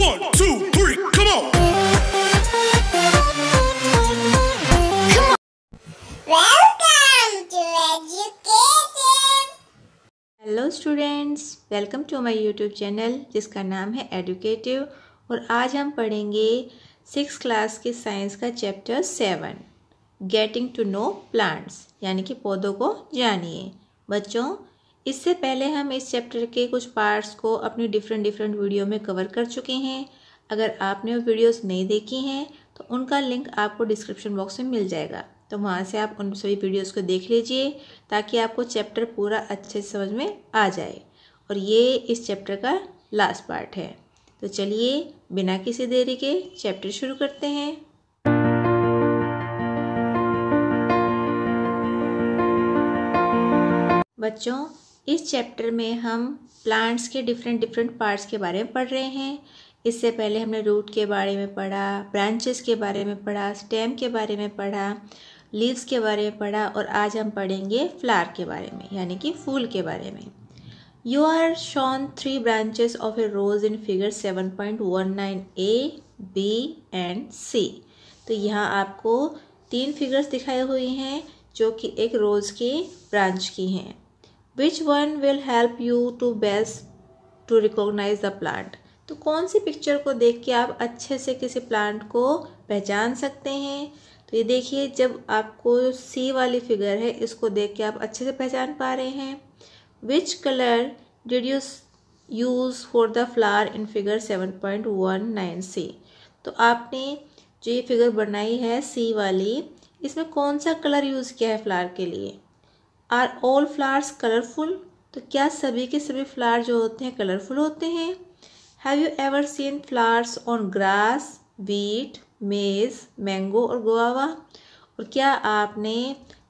One, two, three, come on. Hello students welcome to my YouTube channel जिसका नाम है educative और आज हम पढ़ेंगे सिक्स क्लास के साइंस का chapter seven getting to know plants यानी कि पौधों को जानिए बच्चों इससे पहले हम इस चैप्टर के कुछ पार्ट्स को अपनी डिफरेंट डिफरेंट वीडियो में कवर कर चुके हैं अगर आपने वो वीडियोस नहीं देखी हैं तो उनका लिंक आपको डिस्क्रिप्शन बॉक्स में मिल जाएगा तो वहाँ से आप उन सभी वीडियोस को देख लीजिए ताकि आपको चैप्टर पूरा अच्छे से समझ में आ जाए और ये इस चैप्टर का लास्ट पार्ट है तो चलिए बिना किसी देरी के चैप्टर शुरू करते हैं बच्चों इस चैप्टर में हम प्लांट्स के डिफरेंट डिफरेंट पार्ट्स के बारे में पढ़ रहे हैं इससे पहले हमने रूट के बारे में पढ़ा ब्रांचेस के बारे में पढ़ा स्टेम के बारे में पढ़ा लीव्स के बारे में पढ़ा और आज हम पढ़ेंगे फ्लावर के बारे में यानी कि फूल के बारे में you are shown three branches of a rose in figure seven point one nine A B and C तो यहाँ आपको तीन फिगर्स दिखाई हुई हैं जो कि एक रोज़ के ब्रांच की हैं which one will help you to best to recognise the plant तो कौन सी पिक्चर को देख के आप अच्छे से किसी प्लांट को पहचान सकते हैं तो ये देखिए जब आपको सी वाली फिगर है इसको देख के आप अच्छे से पहचान पा रहे हैं which colour did you use for the flower in figure seven point one nine C तो आपने जो ये फिगर बनाई है सी वाली इसमें कौन सा कलर यूज़ किया है फ्लावर के लिए आर ऑल फ्लावर्स कलरफुल तो क्या सभी के सभी फ्लावर जो होते हैं कलरफुल होते हैं have you ever seen flowers on grass wheat maize mango और गोवा और क्या आपने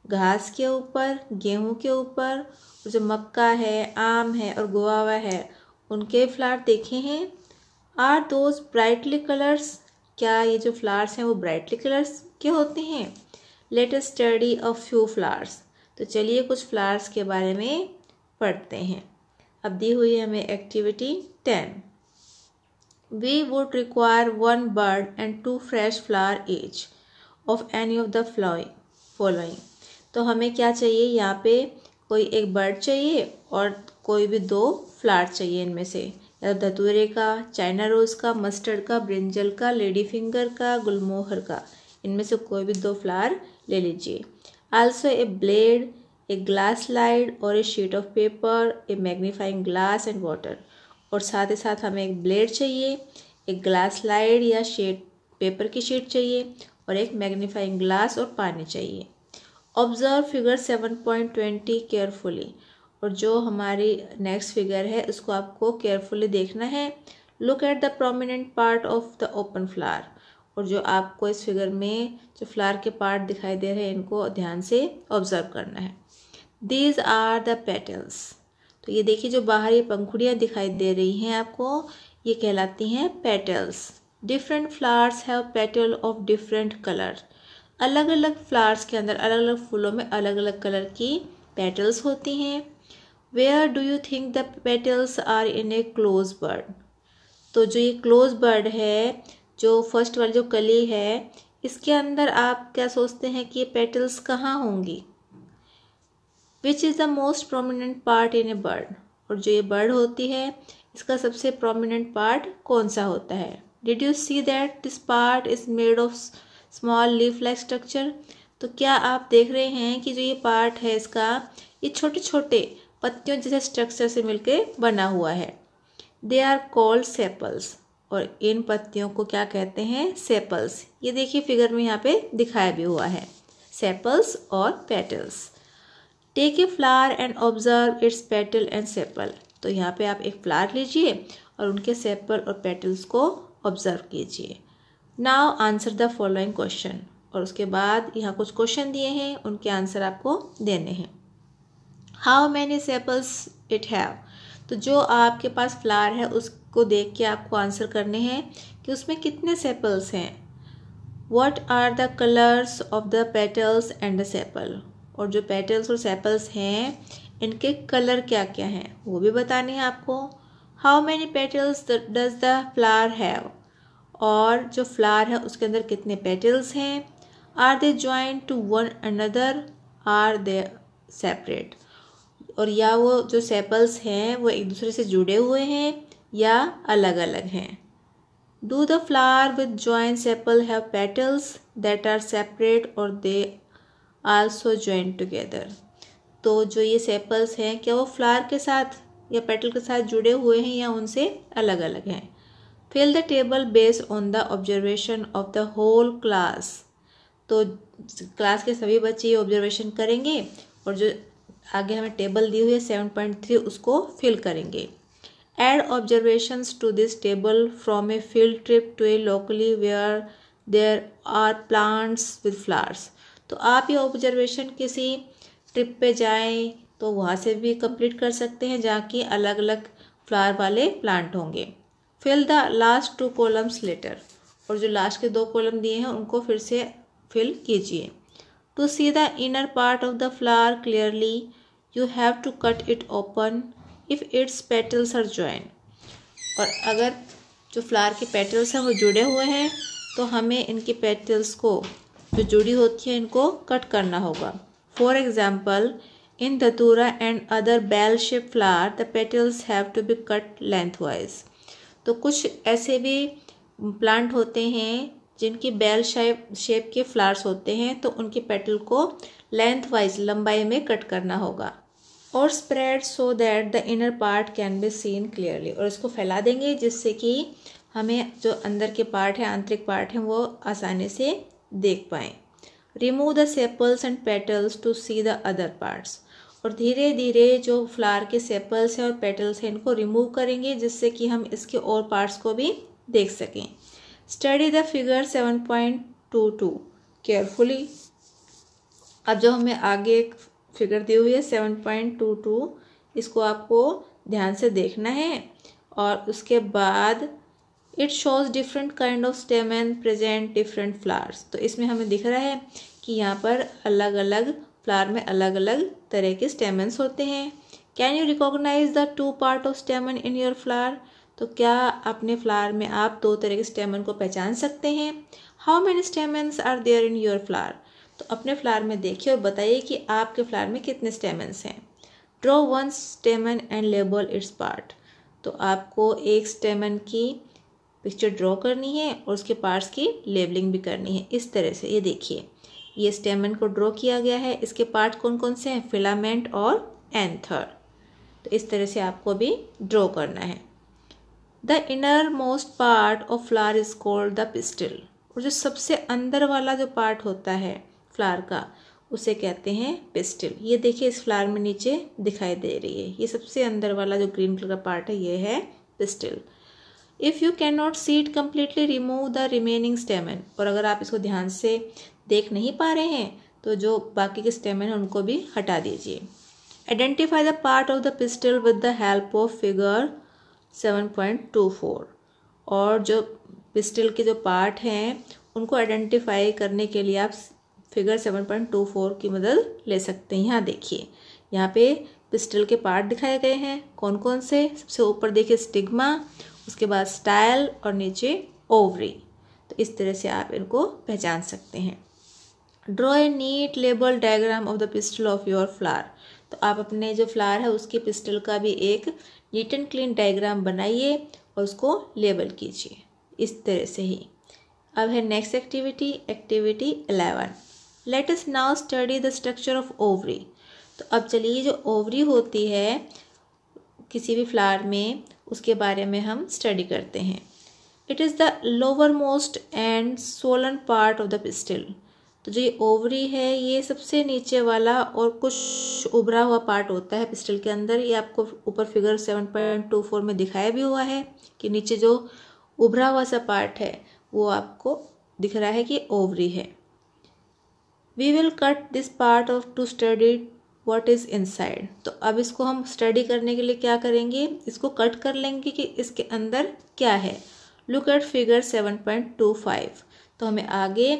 घास के ऊपर गेहूं के ऊपर जो मक्का है आम है और गोवा है उनके फ्लावर देखे हैं आर दोज ब्राइटली कलर्स क्या ये जो फ्लावर्स हैं वो ब्राइटली कलर्स के होते हैं let study a few flowers तो चलिए कुछ फ्लावर्स के बारे में पढ़ते हैं अब दी हुई है हमें activity ten we would require one bird and two fresh flower each of any of the flowing following तो हमें क्या चाहिए यहाँ पे कोई एक बर्ड चाहिए और कोई भी दो फ्लावर चाहिए इनमें से या तो धतूरे का चाइना रोज़ का मस्टर्ड का ब्रिंजल का लेडी फिंगर का गुलमोहर का इनमें से कोई भी दो फ्लावर ले लीजिए also a blade a glass slide और a sheet of paper a magnifying glass and water और साथ ही साथ हमें एक ब्लेड चाहिए एक ग्लास स्लाइड या शेट पेपर की शीट चाहिए और एक मैग्नीफाइंग ग्लास और पानी चाहिए observe figure seven point twenty carefully और जो हमारी नेक्स्ट फिगर है उसको आपको केयरफुली देखना है look at the prominent part of the open flower और जो आपको इस फिगर में जो फ्लावर के पार्ट दिखाई दे रहे हैं इनको ध्यान से ऑब्जर्व करना है दीज आर द पेटल्स तो ये देखिए जो बाहर ये पंखुड़ियाँ दिखाई दे रही हैं आपको ये कहलाती हैं petals different flowers have petal of different colour अलग अलग फ्लावर्स के अंदर अलग अलग फूलों में अलग अलग कलर की पेटल्स होती हैं where do you think the petals are in a close bird तो जो ये क्लोज बर्ड है जो फर्स्ट वाली जो कली है इसके अंदर आप क्या सोचते हैं कि ये पेटल्स कहाँ होंगी which is the most prominent part in a bird और जो ये बर्ड होती है इसका सबसे प्रोमिनेंट पार्ट कौन सा होता है did you see that this part is made of small leaf like structure तो क्या आप देख रहे हैं कि जो ये पार्ट है इसका ये छोटे छोटे पत्तियों जैसे स्ट्रक्चर से मिलके बना हुआ है दे आर कॉल्ड सेपल्स और इन पत्तियों को क्या कहते हैं सेपल्स ये देखिए फिगर में यहाँ पे दिखाया भी हुआ है सेपल्स और petals take a flower and observe its petal and sepal तो यहाँ पे आप एक फ्लावर लीजिए और उनके सेपल और पेटल्स को ऑब्जर्व कीजिए now answer the following question और उसके बाद यहाँ कुछ क्वेश्चन दिए हैं उनके आंसर आपको देने हैं how many sepals it have तो जो आपके पास फ्लावर है उस को देख के आपको आंसर करने हैं कि उसमें कितने सेपल्स हैं what are the colours of the petals and the sepal और जो पेटल्स और सेपल्स हैं इनके कलर क्या क्या हैं वो भी बताने हैं आपको how many petals does the flower have और जो फ्लावर है उसके अंदर कितने पेटल्स हैं are they join to one another are they separate और या वो जो सेपल्स हैं वो एक दूसरे से जुड़े हुए हैं या अलग अलग हैं Do the flower with joints sepal have petals that are separate or they also joined together? तो जो ये सेपल्स हैं क्या वो फ्लावर के साथ या पेटल के साथ जुड़े हुए हैं या उनसे अलग अलग हैं fill the table based on the observation of the whole class तो क्लास के सभी बच्चे ये ऑब्जर्वेशन करेंगे और जो आगे हमें टेबल दी हुई है सेवन पॉइंट थ्री उसको फिल करेंगे Add observations to this table from a field trip to a locally where there are plants with flowers. तो आप ये ऑब्जर्वेशन किसी ट्रिप पे जाएं तो वहाँ से भी कंप्लीट कर सकते हैं जहाँ की अलग अलग फ्लावर वाले प्लांट होंगे fill the last two columns later और जो लास्ट के दो कॉलम दिए हैं उनको फिर से फिल कीजिए to see the inner part of the flower clearly you have to cut it open if its petals are join और अगर जो फ्लावर के पेटल्स हैं वो जुड़े हुए हैं तो हमें इनके पेटल्स को जो जुड़ी होती है इनको कट करना होगा for example in datura and other bell shape flower the petals have to be cut lengthwise तो कुछ ऐसे भी प्लांट होते हैं जिनकी बेल शेप शेप के फ्लावर्स होते हैं तो उनके पेटल को लेंथ वाइज लंबाई में कट करना होगा और spread so that the inner part can be seen clearly और इसको फैला देंगे जिससे कि हमें जो अंदर के पार्ट हैं आंतरिक पार्ट हैं वो आसानी से देख पाएँ remove the sepals and petals to see the other parts और धीरे धीरे जो फ्लावर के सेपल्स हैं और पेटल्स हैं इनको रिमूव करेंगे जिससे कि हम इसके और पार्ट्स को भी देख सकें study the figure seven point two two carefully अब जो हमें आगे फिगर दी हुई है सेवन पॉइंट टू टू इसको आपको ध्यान से देखना है और उसके बाद it shows different kind of stem and present different flowers तो इसमें हमें दिख रहा है कि यहाँ पर अलग अलग फ्लावर में अलग अलग तरह के स्टेमेंस होते हैं can you recognise the two part of stamen in your flower तो क्या अपने फ्लावर में आप दो तरह के स्टेमन को पहचान सकते हैं how many stamens are there in your flower तो अपने फ्लावर में देखिए और बताइए कि आपके फ्लावर में कितने स्टेमन्स हैं draw one stamen and label its part तो आपको एक स्टेमन की पिक्चर ड्रॉ करनी है और उसके पार्ट्स की लेबलिंग भी करनी है इस तरह से ये देखिए ये स्टेमन को ड्रॉ किया गया है इसके पार्ट कौन कौन से हैं फिलामेंट और एंथर तो इस तरह से आपको भी ड्रॉ करना है the innermost part of flower is called the pistil और जो सबसे अंदर वाला जो पार्ट होता है फ्लावर का उसे कहते हैं पिस्टल ये देखिए इस फ्लावर में नीचे दिखाई दे रही है ये सबसे अंदर वाला जो ग्रीन कलर का पार्ट है ये है pistil if you can not see it completely remove the remaining stamen और अगर आप इसको ध्यान से देख नहीं पा रहे हैं तो जो बाकी के स्टेमन हैं उनको भी हटा दीजिए identify the part of the pistil with the help of figure seven point two four और जो पिस्टल के जो पार्ट हैं उनको आइडेंटिफाई करने के लिए आप figure seven point two four की मदद ले सकते हैं यहाँ देखिए यहाँ पे पिस्टल के पार्ट दिखाए गए हैं कौन कौन से सबसे ऊपर देखिए स्टिग्मा उसके बाद स्टाइल और नीचे ओवरी तो इस तरह से आप इनको पहचान सकते हैं draw a neat label diagram of the pistil of your flower तो आप अपने जो फ्लार है उसके पिस्टल का भी एक नीट एंड क्लीन डायग्राम बनाइए और उसको लेबल कीजिए इस तरह से ही अब है next activity activity eleven let us now study the structure of ovary तो अब चलिए जो ओवरी होती है किसी भी फ्लावर में उसके बारे में हम स्टडी करते हैं it is the lowermost and swollen part of the pistil तो जो ये ओवरी है ये सबसे नीचे वाला और कुछ उभरा हुआ पार्ट होता है पिस्टल के अंदर ये आपको ऊपर figure seven point two four में दिखाया भी हुआ है कि नीचे जो उभरा हुआ सा पार्ट है वो आपको दिख रहा है कि ओवरी है we will cut this part of to study what is inside तो अब इसको हम स्टडी करने के लिए क्या करेंगे इसको कट कर लेंगे कि इसके अंदर क्या है look at figure seven point two five तो हमें आगे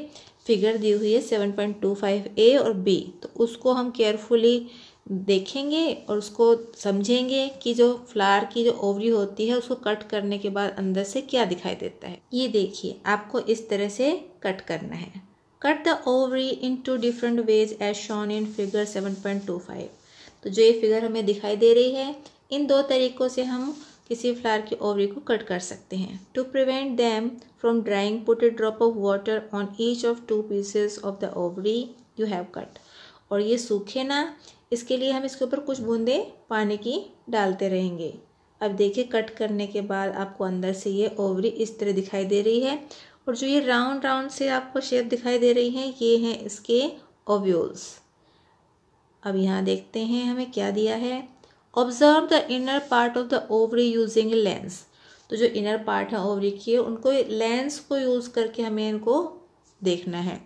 फिगर दी हुई है seven point two five A और बी तो उसको हम केयरफुली देखेंगे और उसको समझेंगे कि जो फ्लावर की जो ओवरी होती है उसको कट करने के बाद अंदर से क्या दिखाई देता है ये देखिए आपको इस तरह से कट करना है cut the ovary in two different ways as shown in figure seven point two five तो जो ये फिगर हमें दिखाई दे रही है इन दो तरीक़ों से हम किसी फ्लावर की ओवरी को कट कर सकते हैं to prevent them from drying put a drop of water on each of two pieces of the ovary you have cut और ये सूखे ना इसके लिए हम इसके ऊपर कुछ बूंदें पानी की डालते रहेंगे अब देखिए कट करने के बाद आपको अंदर से ये ओवरी इस तरह दिखाई दे रही है और जो ये राउंड राउंड से आपको शेप दिखाई दे रही है ये हैं इसके ओव्यूल्स अब यहाँ देखते हैं हमें क्या दिया है observe the inner part of the ovary using lens तो जो इनर पार्ट है ओवरी के उनको लेंस को यूज़ करके हमें इनको देखना है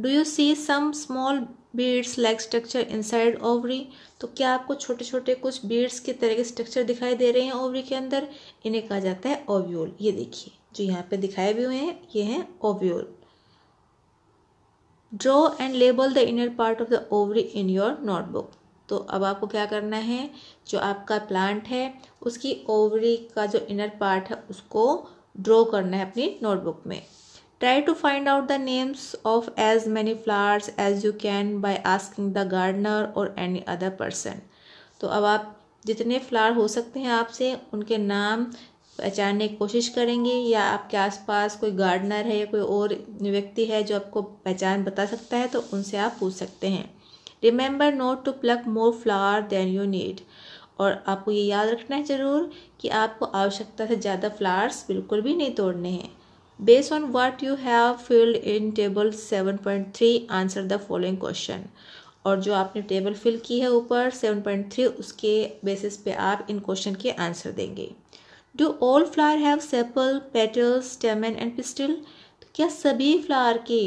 do you see some small beads like structure inside ovary तो क्या आपको छोटे छोटे कुछ बीड्स की तरह के स्ट्रक्चर दिखाई दे रहे हैं ओवरी के अंदर इन्हें कहा जाता है ओव्यूल ये देखिए जो यहाँ पे दिखाए हुए हैं ये हैं ovule draw and label the inner part of the ovary in your notebook तो अब आपको क्या करना है जो आपका प्लांट है उसकी ओवरी का जो इनर पार्ट है उसको ड्रॉ करना है अपनी नोटबुक में try to find out the names of as many flowers as you can by asking the gardener और एनी अदर पर्सन तो अब आप जितने फ्लावर हो सकते हैं आपसे उनके नाम पहचानने की कोशिश करेंगे या आपके आसपास कोई गार्डनर है या कोई और व्यक्ति है जो आपको पहचान बता सकता है तो उनसे आप पूछ सकते हैं remember not to pluck more flower than you need और आपको ये याद रखना है ज़रूर कि आपको आवश्यकता से ज़्यादा फ्लावर्स बिल्कुल भी नहीं तोड़ने हैं based on what you have filled in table seven point three answer the following question और जो आपने टेबल फिल की है ऊपर सेवन पॉइंट थ्री उसके बेसिस पे आप इन क्वेश्चन के आंसर देंगे do all flower have sepal petal stamen and pistil तो क्या सभी फ्लावर के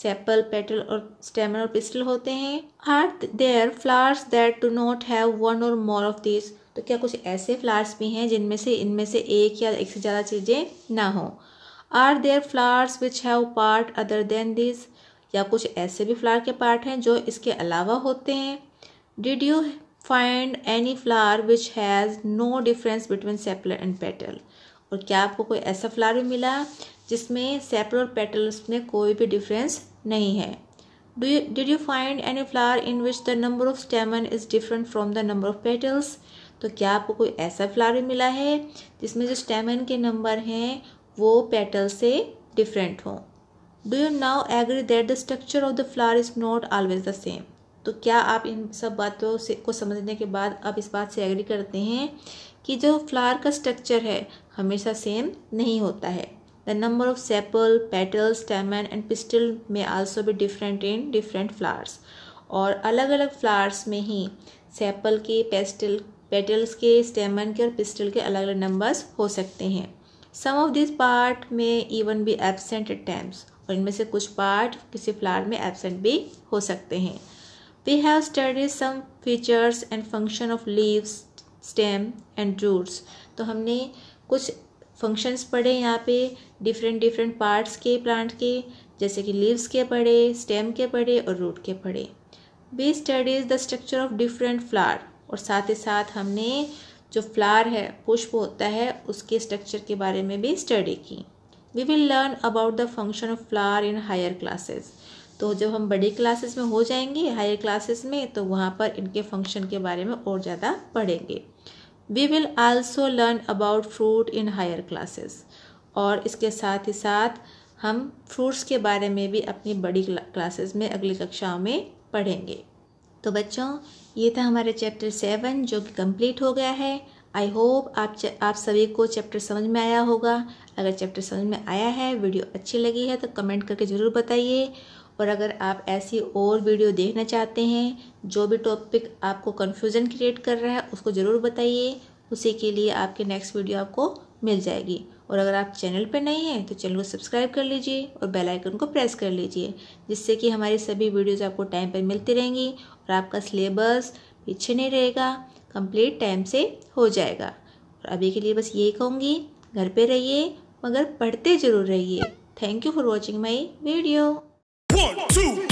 सेपल पेटल और स्टेमन और पिस्टल होते हैं are there flowers that do not have one or more of this तो क्या कुछ ऐसे फ्लावर्स भी हैं जिनमें से इनमें से एक या एक से ज़्यादा चीज़ें ना हो are there flowers which have part other than this या कुछ ऐसे भी फ्लावर के पार्ट हैं जो इसके अलावा होते हैं did you find any flower which has no difference between sepal and petal और क्या आपको कोई ऐसा फ्लावर भी मिला जिसमें सेपल और पेटल्स में कोई भी डिफरेंस नहीं है do you did you find any flower in which the number of stamen is different from the number of petals तो क्या आपको कोई ऐसा फ्लावर मिला है जिसमें जो स्टेमन के नंबर हैं वो पेटल से डिफरेंट हों do you now agree that the structure of the flower is not always the same तो क्या आप इन सब बातों से को समझने के बाद आप इस बात से एग्री करते हैं कि जो फ्लावर का स्ट्रक्चर है हमेशा सेम नहीं होता है the number of sepal petal stamen and pistil में आल्सो भी डिफरेंट इन डिफरेंट फ्लावर्स और अलग अलग फ्लावर्स में ही सेपल के पेस्टल पेटल्स के स्टेमन के और पिस्टल के अलग अलग नंबर्स हो सकते हैं सम ऑफ दिस पार्ट में even be absent at times और इनमें से कुछ पार्ट किसी फ्लावर में एबसेंट भी हो सकते हैं They have studied some features and function of leaves, stem and roots. तो हमने कुछ फंक्शंस पढ़े यहाँ पे डिफरेंट डिफरेंट पार्ट्स के प्लांट के जैसे कि लीव्स के पढ़े स्टेम के पढ़े और रूट के पढ़े we studies the structure of different flower और साथ ही साथ हमने जो फ्लावर है पुष्प होता है उसके स्ट्रक्चर के बारे में भी स्टडी की we will learn about the function of flower in higher classes तो जब हम बड़ी क्लासेस में हो जाएंगे हायर क्लासेस में तो वहाँ पर इनके फंक्शन के बारे में और ज़्यादा पढ़ेंगे we will also learn about fruit in higher classes और इसके साथ ही साथ हम फ्रूट्स के बारे में भी अपनी बड़ी क्लासेस में अगली कक्षाओं में पढ़ेंगे तो बच्चों ये था हमारे चैप्टर सेवन जो कि कंप्लीट हो गया है आई होप आप आप सभी को चैप्टर समझ में आया होगा अगर चैप्टर समझ में आया है वीडियो अच्छी लगी है तो कमेंट करके ज़रूर बताइए और अगर आप ऐसी और वीडियो देखना चाहते हैं जो भी टॉपिक आपको कन्फ्यूज़न क्रिएट कर रहा है उसको ज़रूर बताइए उसी के लिए आपके नेक्स्ट वीडियो आपको मिल जाएगी और अगर आप चैनल पर नए हैं तो चैनल को सब्सक्राइब कर लीजिए और बेल आइकन को प्रेस कर लीजिए जिससे कि हमारी सभी वीडियोज़ आपको टाइम पर मिलती रहेंगी और आपका सिलेबस पीछे नहीं रहेगा कंप्लीट टाइम से हो जाएगा और अभी के लिए बस यही कहूँगी घर पे रहिए मगर पढ़ते ज़रूर रहिए thank you for watching my video One, two.